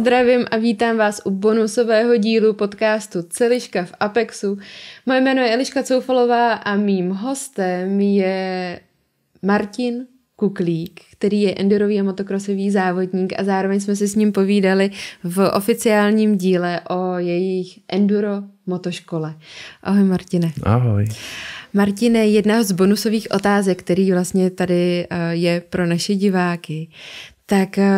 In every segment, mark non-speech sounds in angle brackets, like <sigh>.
zdravím a vítám vás u bonusového dílu podcastu Celiška v Apexu. Moje jméno je Eliška Coufalová a mým hostem je Martin Kuklík, který je endurový a motokrosový závodník a zároveň jsme si s ním povídali v oficiálním díle o jejich enduro motoškole. Ahoj Martine. Ahoj. Martine, jedna z bonusových otázek, který vlastně tady eh, je pro naše diváky, tak eh,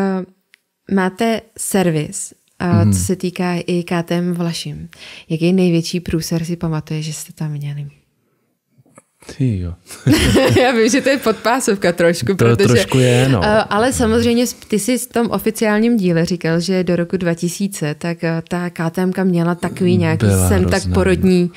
máte servis, co hmm. se týká i KTM Vlašim. Jaký největší průser si pamatuje, že jste tam měli? Ty jo. <laughs> Já vím, že to je podpásovka trošku, to protože, trošku je, no. Eh, ale samozřejmě ty jsi v tom oficiálním díle říkal, že do roku 2000, tak eh, ta KTMka měla takový nějaký byla sen, tak porodní, no.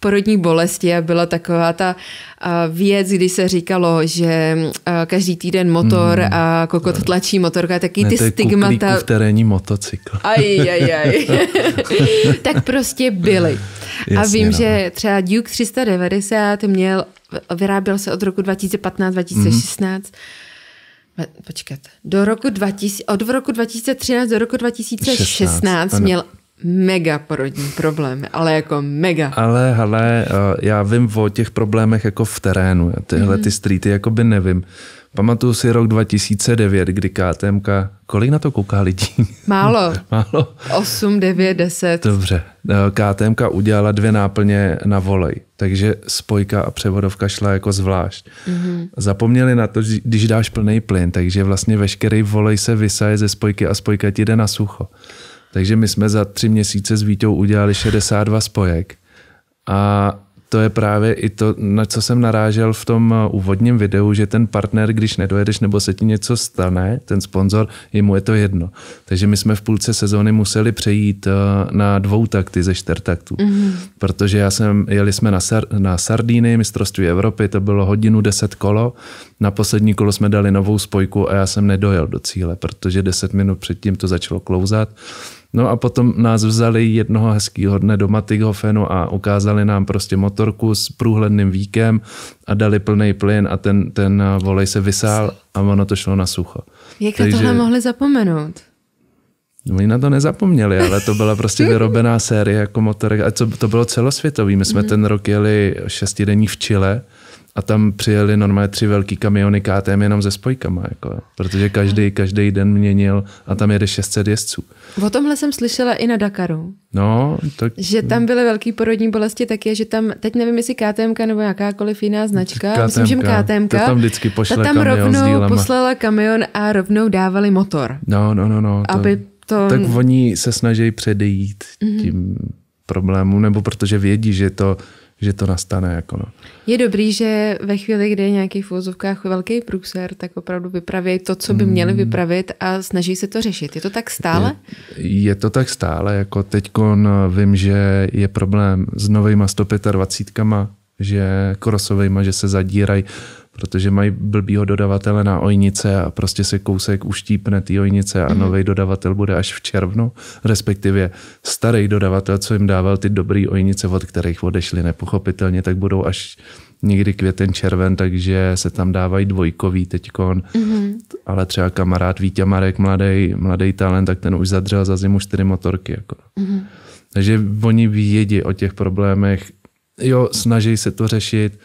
porodní bolesti a byla taková ta eh, věc, kdy se říkalo, že každý týden motor mm. a kokot tlačí motorka, taky ne, ty stigmata. v terénní motocykl. Aj, aj, aj. <laughs> tak prostě byly. Jasně, a vím, no. že třeba Duke 390 měl, vyráběl se od roku 2015-2016. Mm. Mm-hmm. Počkat, do roku 2000, od roku 2013 do roku 2016 16, měl ano mega porodní problém, ale jako mega. Ale hele, eh, já vím o těch problémech jako v terénu, tyhle mm. ty streety jako by nevím. Pamatuju si rok 2009, kdy KTMK, kolik na to kouká lidí? <laughs> Málo. Málo. 8, 9, 10. Dobře. KTMK eh, udělala dvě náplně na volej, takže spojka a převodovka šla jako zvlášť. Mm-hmm. Zapomněli na to, když dáš plný plyn, takže vlastně veškerý volej se vysaje ze spojky a spojka ti jde na sucho. Takže my jsme za tři měsíce s Vítou udělali 62 spojek a to je právě i to, na co jsem narážel v tom eh, úvodním videu, že ten partner, když nedojedeš nebo se ti něco stane, ten sponzor, jemu je to jedno. Takže my jsme v půlce sezóny museli přejít eh, na dvou takty ze taktů. mm-hmm. protože já jsem, jeli jsme na, Sar, na Sardíny, mistrovství Evropy, to bylo hodinu deset kolo, na poslední kolo jsme dali novou spojku a já jsem nedojel do cíle, protože deset minut předtím to začalo klouzat No a potom nás vzali jednoho hezkého dne do Matighofenu a ukázali nám prostě motorku s průhledným víkem a dali plný plyn a ten, ten eh, volej se vysál a ono to šlo na sucho. Jak Takže... tohle mohli zapomenout? No, oni na to nezapomněli, ale to byla prostě <laughs> vyrobená série jako motorek. A to, to bylo celosvětový. My jsme mm ten rok jeli šestidenní v Chile, a tam přijeli normálně tři velký kamiony KTM jenom se spojkama, jako, protože každý, každý den měnil a tam jede 600 jezdců. O tomhle jsem slyšela i na Dakaru. No, tak... Že tam byly velký porodní bolesti je, že tam, teď nevím, jestli KTM nebo jakákoliv jiná značka, KTM, myslím, že KTM, ta tam vždycky pošle ta tam rovnou poslala kamion a rovnou dávali motor. No, no, no, no. To, aby to... Tak oni se snaží předejít mm-hmm. tím problémům, nebo protože vědí, že to že to nastane. Jako no. Je dobrý, že ve chvíli, kdy je nějaký v úzovkách velký průser, tak opravdu vypravějí to, co by měli mm. vypravit a snaží se to řešit. Je to tak stále? Je, je to tak stále. Jako teď vím, že je problém s novejma 125, že krosovejma, že se zadírají protože mají blbýho dodavatele na ojnice a prostě se kousek uštípne ty ojnice a mhm. nový dodavatel bude až v červnu, respektive starý dodavatel, co jim dával ty dobrý ojnice, od kterých odešli nepochopitelně, tak budou až někdy květen, červen, takže se tam dávají dvojkový teďkon, mm-hmm. ale třeba kamarád Vítě Marek, mladý, mladý talent, tak ten už zadřel za zimu čtyři motorky. Jako. Mm-hmm. Takže oni vědí o těch problémech, jo, snaží se to řešit,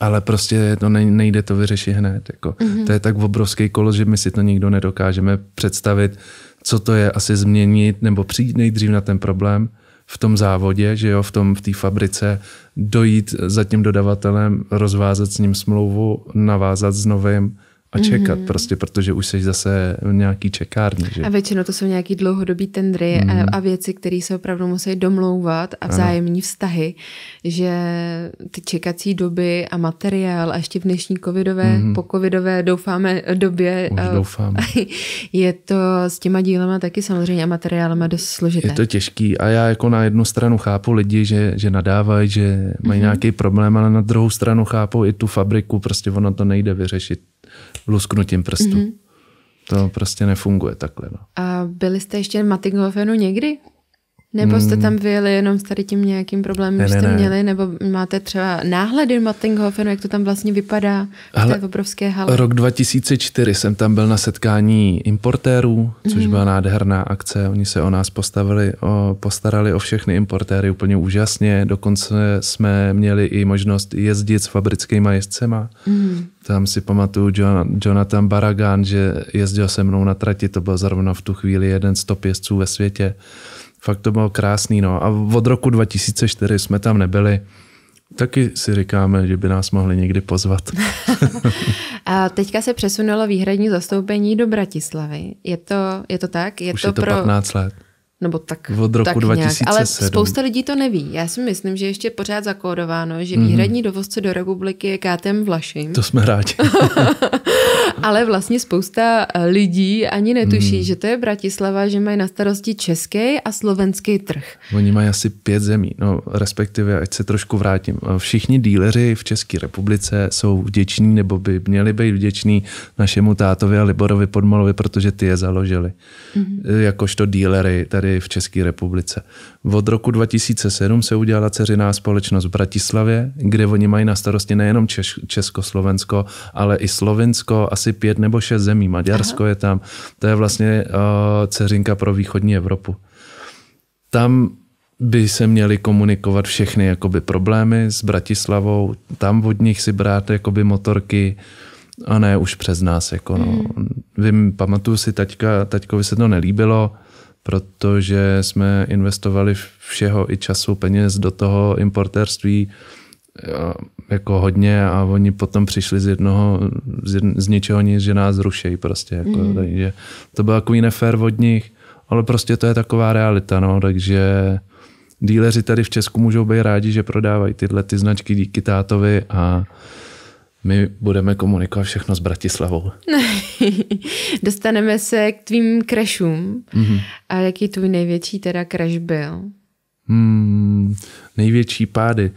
ale prostě to nejde to vyřešit hned. Jako. Mm-hmm. To je tak obrovský kolo, že my si to nikdo nedokážeme představit, co to je asi změnit, nebo přijít nejdřív na ten problém v tom závodě, že jo, v tom, v té fabrice, dojít za tím dodavatelem, rozvázat s ním smlouvu, navázat s novým, a čekat mm-hmm. prostě, protože už jsi zase v nějaký čekárně. Že? A většinou to jsou nějaký dlouhodobý tendry mm. hmm a, věci, které se opravdu musí domlouvat a vzájemní ano. vztahy, že ty čekací doby a materiál a ještě v dnešní covidové, mm. hmm po covidové doufáme době. Už eh, doufám. <laughs> Je to s těma dílema taky samozřejmě a materiálem dost složité. Je to těžký a já jako na jednu stranu chápu lidi, že, že nadávají, že mají mm-hmm. nějaký problém, ale na druhou stranu chápu i tu fabriku, prostě ono to nejde vyřešit lusknutím prstu. Mm-hmm. To prostě nefunguje takhle. No. A byli jste ještě na Mattinghofenu někdy? Nebo jste hmm. tam vyjeli jenom s tady tím nějakým problémem, ne, jste ne, ne. měli, nebo máte třeba náhledy Mattinghofenu, jak to tam vlastně vypadá v v té obrovské hale? Rok 2004 jsem tam byl na setkání importérů, což mm. byla nádherná akce. Oni se o nás postavili, o, postarali o všechny importéry úplně úžasně. Dokonce jsme měli i možnost jezdit s fabrickými jezdcema. Mm. Tam si pamatuju John, Jonathan Baragan, že jezdil se mnou na trati, to byl zrovna v tu chvíli jeden z top jezdců ve světě. Fakt to bylo krásný. No. A od roku 2004 jsme tam nebyli. Taky si říkáme, že by nás mohli někdy pozvat. <laughs> <laughs> a teďka se přesunulo výhradní zastoupení do Bratislavy. Je to, je to tak? Je Už to je to pro... 15 let. Nebo tak, Od roku tak 2007. Nějak. Ale spousta lidí to neví. Já si myslím, že ještě pořád zakódováno, že mhm. výhradní mm-hmm. dovozce do republiky je KTM Vlašim. To jsme rádi. <laughs> Ale vlastně spousta eh, lidí ani netuší, hmm. že to je Bratislava, že mají na starosti český a slovenský trh. Oni mají asi pět zemí, no respektive, ať se trošku vrátím. Eh, všichni díleři v České republice jsou vděční, nebo by měli být vděční našemu tátovi a Liborovi Podmalovi, protože ty je založili. Hmm. Jakožto dílery tady v České republice. Od roku 2007 se udělala ceřiná společnost v Bratislavě, kde oni mají na starosti nejenom česko Československo, ale i slovensko asi pět nebo šest zemí. Maďarsko Aha. je tam. To je vlastně uh, eh, ceřinka pro východní Evropu. Tam by se měly komunikovat všechny jakoby problémy s Bratislavou, tam od nich si brát jakoby motorky a ne už přes nás. Jako no. mm. Vím, pamatuju si, taťka, taťkovi se to nelíbilo, protože jsme investovali všeho i času, peněz do toho importérství. Eh, jako hodně a oni potom přišli z jednoho, z, jedn, z ničeho nic, že nás zrušejí prostě. Jako, mm. takže to bylo takový nefér od nich, ale prostě to je taková realita, no, takže díleři tady v Česku můžou být rádi, že prodávají tyhle ty značky díky tátovi a my budeme komunikovat všechno s Bratislavou. <laughs> Dostaneme se k tvým krešům. Mm-hmm. A jaký tvůj největší teda crash byl? Hmm, největší pády.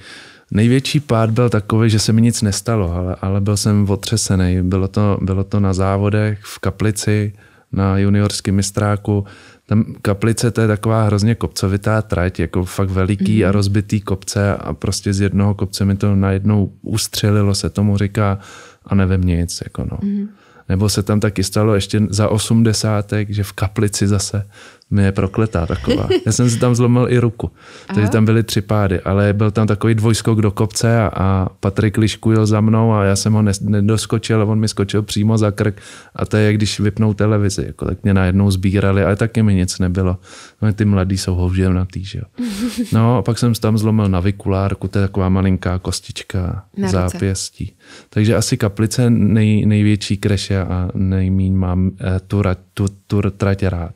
Největší pád byl takový, že se mi nic nestalo, ale, ale byl jsem otřesený. Bylo to, bylo to na závodech v Kaplici, na juniorském mistráku. Tam Kaplice to je taková hrozně kopcovitá trať, jako fakt veliký mm. a mhm. rozbitý kopce a prostě z jednoho kopce mi to najednou ustřelilo, se tomu říká a nevím nic. Jako no. mm. Nebo se tam taky stalo ještě za osmdesátek, že v Kaplici zase mi je prokletá taková. <laughs> Já jsem si tam zlomil i ruku, takže tam byly tři pády, ale byl tam takový dvojskok do kopce a, a Patrik Lišku jel za mnou a já jsem ho nedoskočil on mi skočil přímo za krk a to je, jak když vypnou televizi, jako, tak mě najednou sbírali, ale taky mi nic nebylo. No, ty mladí jsou hovžem na týži. <laughs> No a pak jsem tam zlomil navikulárku, to je taková malinká kostička na zápěstí. Takže asi kaplice nej, největší kreše a nejmín mám eh, tu, tu, tu trať rád.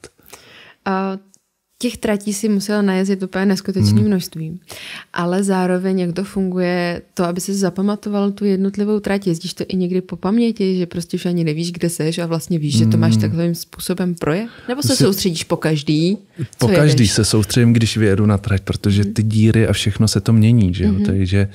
A těch tratí si musel najezdit úplně neskutečné hmm. množství. Ale zároveň, jak to funguje, to, aby se zapamatoval tu jednotlivou trať, jezdíš to i někdy po paměti, že prostě už ani nevíš, kde seš a vlastně víš, hmm. že to máš hmm. takovým způsobem projet? Nebo se si... soustředíš po každý? Po jedeš? každý se soustředím, když vyjedu na trať, protože hmm. ty díry a všechno se to mění, že jo? hmm Takže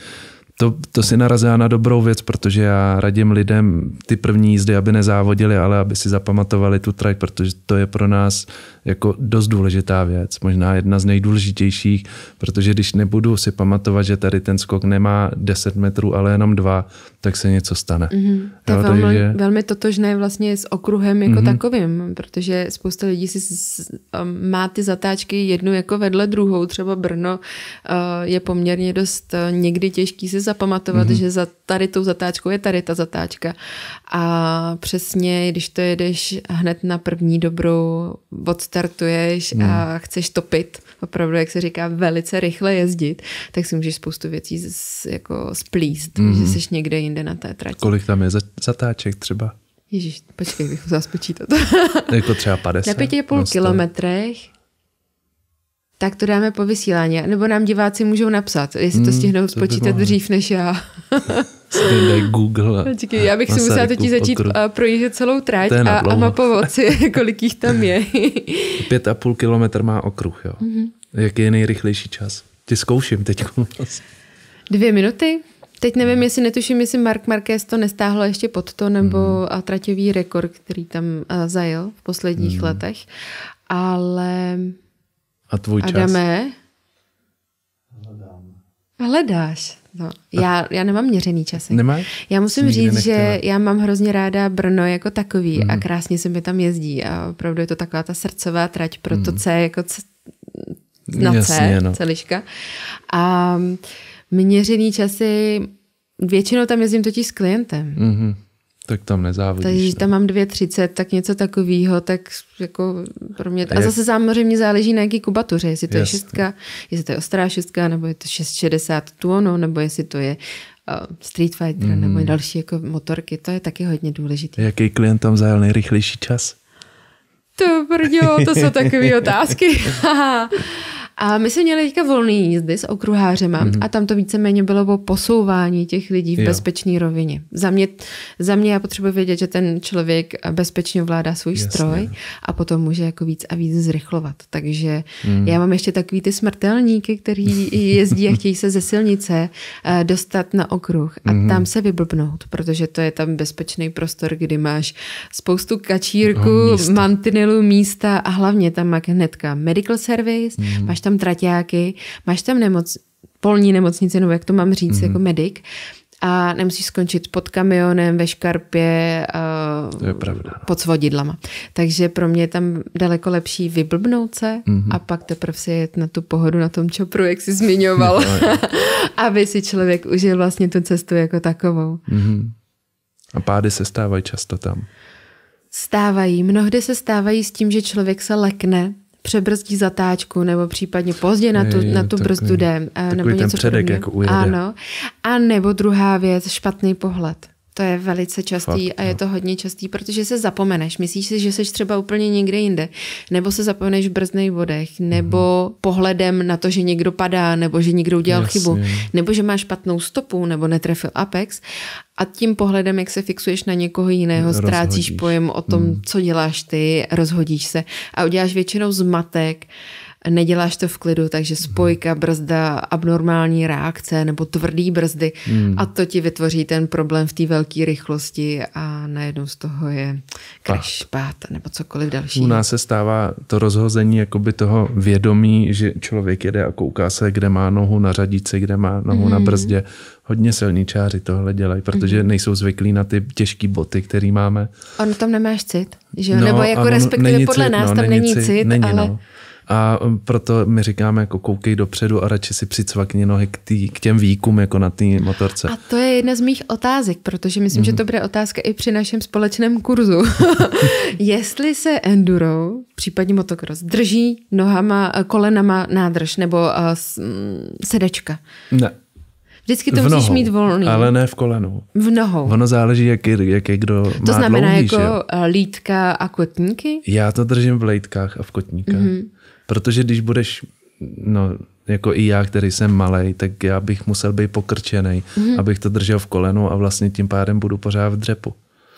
to, to si narazila na dobrou věc, protože já radím lidem ty první jízdy, aby nezávodili, ale aby si zapamatovali tu trať, protože to je pro nás jako dost důležitá věc, možná jedna z nejdůležitějších, protože když nebudu si pamatovat, že tady ten skok nemá 10 metrů, ale jenom dva, tak se něco stane. Mm-hmm. To velmi, takže... velmi totožné vlastně s okruhem jako mm-hmm. takovým, protože spousta lidí si z, um, má ty zatáčky jednu jako vedle druhou, třeba Brno uh, je poměrně dost uh, někdy těžký si zapamatovat, mm-hmm. že za tady tou zatáčkou je tady ta zatáčka a přesně, když to jedeš hned na první dobrou od restartuješ hmm. a chceš topit, opravdu, jak se říká, velice rychle jezdit, tak si můžeš spoustu věcí z, jako splíst, hmm. že jsi někde jinde na té trati. Kolik tam je zatáček třeba? Ježíš, počkej, bych musela spočítat. <laughs> jako třeba 50? Na pěti a půl no, kilometrech tak to dáme po vysílání. Nebo nám diváci můžou napsat, jestli to hmm, stihnou spočítat dřív než já. <laughs> Stejné Google. Díky, já bych si musela totiž začít projíždět celou trať a, a mapovat si, <laughs> kolik jich tam je. <laughs> Pět a půl kilometr má okruh, jo. Mm-hmm. Jaký je nejrychlejší čas? Ti zkouším teď. Dvě minuty? Teď nevím, jestli netuším, jestli Mark Marquez to nestáhlo ještě pod to, nebo mm. traťový rekord, který tam zajel v posledních mm. letech. Ale... A tvůj Adame, čas? Hledám. Hledáš? No, já, já nemám měřený časy. Nemáš? Já musím Jsi říct, že já mám hrozně ráda Brno jako takový mm. a mhm. krásně se mi tam jezdí a opravdu je to taková ta srdcová trať pro mm. to mhm. C jako c, na Jasně, C, Jasně, no. celiška. A měřený časy, většinou tam jezdím totiž s klientem. Mm-hmm tak tam Tady Takže tam mám 2,30, tak něco takového, tak jako pro mě... A zase samozřejmě záleží na jaký kubatuře, jestli to je šestka, jestli to je ostrá šestka, nebo je to 6,60 tuono, nebo jestli to je eh, Street Fighter, mm. nebo další jako motorky, to je taky hodně důležité. Jaký klient tam zajel nejrychlejší čas? To prdělo, to jsou takové <laughs> otázky. <laughs> A my jsme měli teďka volné jízdy s okruhářema mm-hmm. a tam to víceméně bylo o posouvání těch lidí v bezpečné rovině. Za mě, za mě já potřebuji vědět, že ten člověk bezpečně vládá svůj Jasně. stroj no. a potom může jako víc a víc zrychlovat. Takže mm. já mám ještě takový ty smrtelníky, který jezdí a chtějí se ze silnice eh, dostat na okruh a mm-hmm. tam se vyblbnout, protože to je tam bezpečný prostor, kdy máš spoustu kačírku, no, místa. mantinelu místa a hlavně tam má hnedka medical service, mm-hmm. máš tam tam traťáky, máš tam nemoc, polní nemocnici, nebo jak to mám říct, mm-hmm. jako medic, a nemusíš skončit pod kamionem, ve škarpě, uh, to je pravda. No. pod svodidlama. Takže pro mě je tam daleko lepší vyblbnout se mm-hmm. a pak teprve si jet na tu pohodu na tom čopru, jak jsi zmiňoval, <laughs> no, <laughs> aby si člověk užil vlastně tu cestu jako takovou. Mm-hmm. A pády se stávají často tam. Stávají. Mnohdy se stávají s tím, že člověk se lekne přebrzdí zatáčku nebo případně pozdě na tu, je, na tu takový, brzdu jde. Eh, nebo něco předek jako ujede. Ano. A nebo druhá věc, špatný pohled. To je velice častý Fakt, a je to hodně častý, protože se zapomeneš. Myslíš si, že jsi třeba úplně někde jinde. Nebo se zapomeneš v brzdných vodech, nebo mm-hmm. pohledem na to, že někdo padá, nebo že někdo udělal Jasně. chybu, nebo že máš špatnou stopu, nebo netrefil apex. A tím pohledem, jak se fixuješ na někoho jiného, rozhodíš. ztrácíš pojem o tom, mm. co děláš ty, rozhodíš se a uděláš většinou zmatek. Uh, neděláš to v klidu, takže mhm. spojka, brzda, abnormální reakce nebo tvrdý brzdy hmm. a to ti vytvoří ten problém v té velké rychlosti a najednou z toho je crash, pát nebo cokoliv další. U nás se stává to rozhození jakoby toho vědomí, že člověk jede a kouká se, kde má nohu na řadíce, kde má nohu hmm. na mhm. brzdě. Hodně silničáři tohle dělají, protože mhm. nejsou zvyklí na ty těžké boty, které máme. Ono tam nemáš cit, že jo? No, nebo jako no, respektive podle cit, nás no, tam není cit, cit není, ale... No. A proto my říkáme, jako koukej dopředu a radši si přicvakni nohy k, tý, k těm výkům jako na té motorce. A to je jedna z mých otázek, protože myslím, mm. že mhm. to bude otázka i při našem společném kurzu. <laughs> Jestli se enduro, případně motocross, drží nohama, kolenama nádrž nebo uh, eh, mm, sedačka? Ne. Vždycky to v nohou, musíš mít volný. Ale ne v kolenu. V nohou. Ono záleží, jak, je, jak je kdo to má To znamená dlouhý, jako že? Eh, lítka a kotníky? Já to držím v lítkách a v kotníkách. Mm-hmm. Protože když budeš, no, jako i já, který jsem malý, tak já bych musel být pokrčený, mm-hmm. abych to držel v kolenu a vlastně tím pádem budu pořád v dřepu.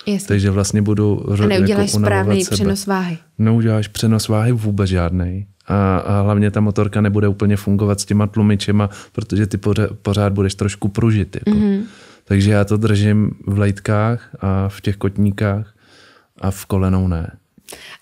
Jasně. Takže vlastně budu... A neuděláš jako správný sebe. přenos váhy. Neuděláš přenos váhy vůbec žádný. A, a hlavně ta motorka nebude úplně fungovat s těma tlumičema, protože ty pořád, pořád budeš trošku pružit. Jako. Mm-hmm. Takže já to držím v lejtkách a v těch kotníkách a v kolenou ne.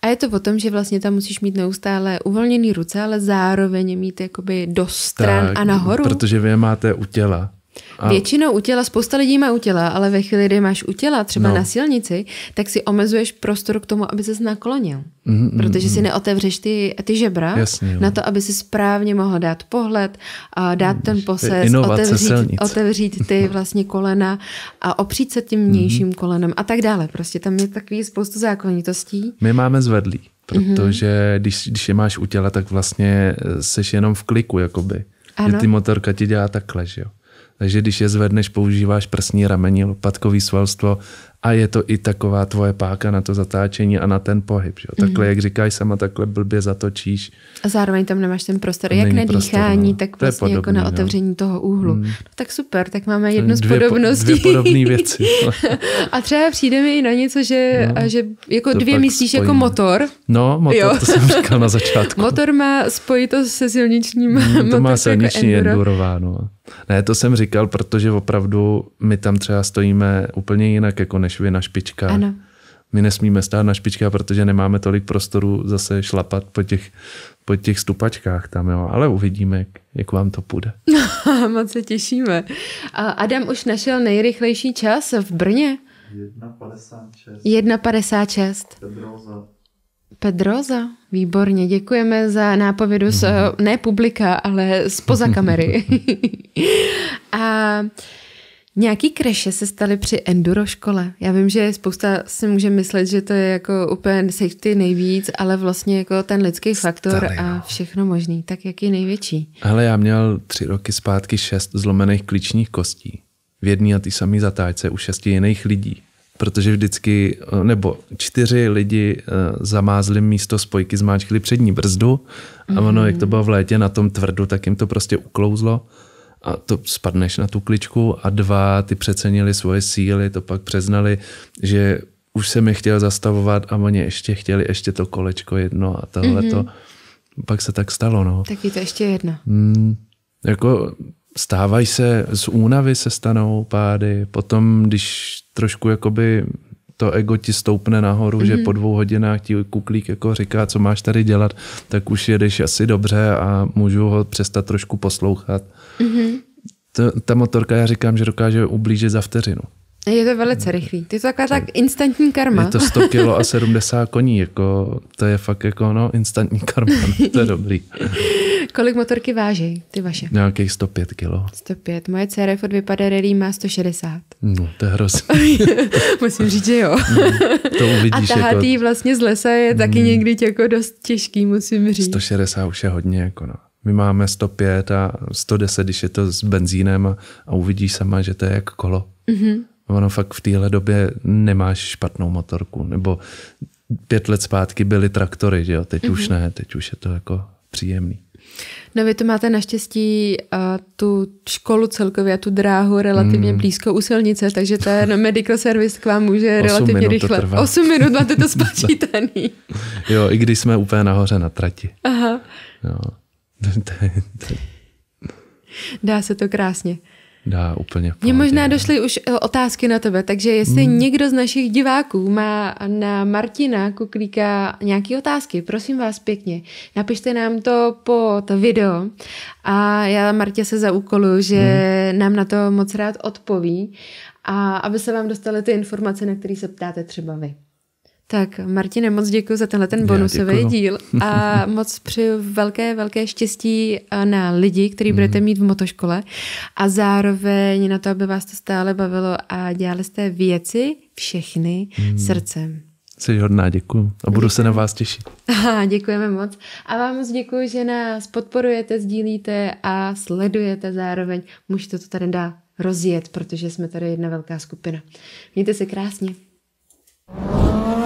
A je to o tom, že vlastně tam musíš mít neustále uvolněný ruce, ale zároveň mít jakoby do stran tak, a nahoru. Protože vy je máte u těla. A... Většinou u těla, spousta lidí má u těla, ale ve chvíli, kdy máš u těla, třeba no. na silnici, tak si omezuješ prostor k tomu, aby ses naklonil. Mm, mm, protože si neotevřeš ty, ty žebra Jasně, na to, aby si správně mohl dát pohled, a dát mm, ten poses, otevřít, otevřít ty <laughs> vlastně kolena a opřít se tím mnějším mm. Mm-hmm. kolenem a tak dále. Prostě tam je takový spoustu zákonitostí. My máme zvedlí, mhm. protože mm-hmm. když, když je máš u těla, tak vlastně eh, seš jenom v kliku, jakoby. Ano. Že ty motorka ti dělá takhle, že jo takže když je zvedneš, používáš prsní rameni, lopatkový svalstvo a je to i taková tvoje páka na to zatáčení a na ten pohyb. Že? Takhle, mm-hmm. jak říkáš sama, takhle blbě zatočíš. A zároveň tam nemáš ten prostor, jak na dýchání, no. tak vlastně jako podobný, jako na no. otevření jo. toho úhlu. Mm. No, tak super, tak máme jednu dvě, z podobností. Po, dvě věci. No. <laughs> a třeba přijde mi i na něco, že, no, že jako dvě myslíš jako spojíme. jako motor. No, motor, jo. to jsem říkal na začátku. motor má spojitost se silničním mm, To <laughs> má jako silniční jako enduro. endurová, no. Ne, to jsem říkal, protože opravdu my tam třeba stojíme úplně jinak jako než vy na špičkách. Ano. My nesmíme stát na špičkách, protože nemáme tolik prostoru zase šlapat po těch, po těch stupačkách tam, jo. ale uvidíme, jak, jak vám to půjde. No, <laughs> moc se těšíme. A Adam už našel nejrychlejší čas v Brně. 1,56. 1,56. Pedroza. Pedroza, výborně, děkujeme za nápovědu z, <laughs> ne publika, ale poza kamery. <laughs> a Nějaký kreše se staly při enduro škole. Já vím, že spousta si může myslet, že to je jako úplně safety nejvíc, ale vlastně jako ten lidský faktor no. a všechno možný. Tak jaký největší? Ale já měl tři roky zpátky šest zlomených klíčních kostí. V jedné a ty samé zatáčce u šesti jiných lidí. Protože vždycky, eh, nebo čtyři lidi eh, zamázli místo spojky, zmáčkli přední brzdu a ono, mm. jak to mhm. bylo v létě na tom tvrdu, tak jim to prostě uklouzlo a to spadneš na tu kličku a dva, ty přecenili svoje síly, to pak přeznali, že už se mi chtěl zastavovat a oni ještě chtěli ještě to kolečko jedno a tohle to. Mm-hmm. Pak se tak stalo, no. Tak je to ještě jedno. Hmm, jako stávají se, z únavy se stanou pády, potom když trošku jakoby to ego ti stoupne nahoru, mm-hmm. že mhm. po dvou hodinách ti kuklík jako říká, co máš tady dělat, tak už jedeš asi dobře a můžu ho přestat trošku poslouchat. Mm-hmm. To, ta motorka, já říkám, že dokáže ublížit za vteřinu. Je to velice rychlý. Ty je to taková tak instantní karma. Je to 100 <laughs> kilo a 70 koní, jako, to je fakt jako no, instantní karma, no, to je dobrý. <laughs> Kolik motorky váží ty vaše? Nějakých 105 kilo. 105. Moje CRF od vypadá, má 160. No, to je hrozný. <laughs> Musím říct, že jo. No, to uvidíš. A tahat jako... vlastně z lesa je taky mm. někdy jako dost těžký, musím říct. 160 už je hodně, jako no. My máme 105 a 110, když je to s benzínem a, a uvidíš sama, že to je jak kolo. Mm-hmm. Ono fakt v téhle době nemáš špatnou motorku, nebo pět let zpátky byly traktory, že jo, teď mm-hmm. už ne, teď už je to jako příjemný. No vy to máte naštěstí a eh, tu školu celkově a tu dráhu relativně mm. blízko u silnice, takže ten medical service k vám může relativně rychle. 8 minut máte to spočítaný. <laughs> jo, i když jsme úplně nahoře na trati. Aha. Jo. <laughs> Dá se to krásně dá úplně. Mně možná no. došly už eh, otázky na tebe, takže jestli hmm. někdo z našich diváků má na Martina Kuklíka nějaké otázky, prosím vás pěkně, napište nám to pod video a já Martě se zaúkolu, že hmm. nám na to moc rád odpoví a aby se vám dostaly ty informace, na které se ptáte třeba vy. Tak Martine, moc děkuji za tenhle ten bonusový no. díl <laughs> a moc přeju velké, velké štěstí eh, na lidi, který mhm. budete mít v motoškole a zároveň na to, aby vás to stále bavilo a dělali jste věci všechny mm. srdcem. Jsi hodná, děkuji. A budu se na vás těšit. <laughs> Aha, děkujeme moc. A vám moc děkuji, že nás podporujete, sdílíte a sledujete zároveň. Můžete to tady dá rozjet, protože jsme tady jedna velká skupina. Mějte se krásně. Oh.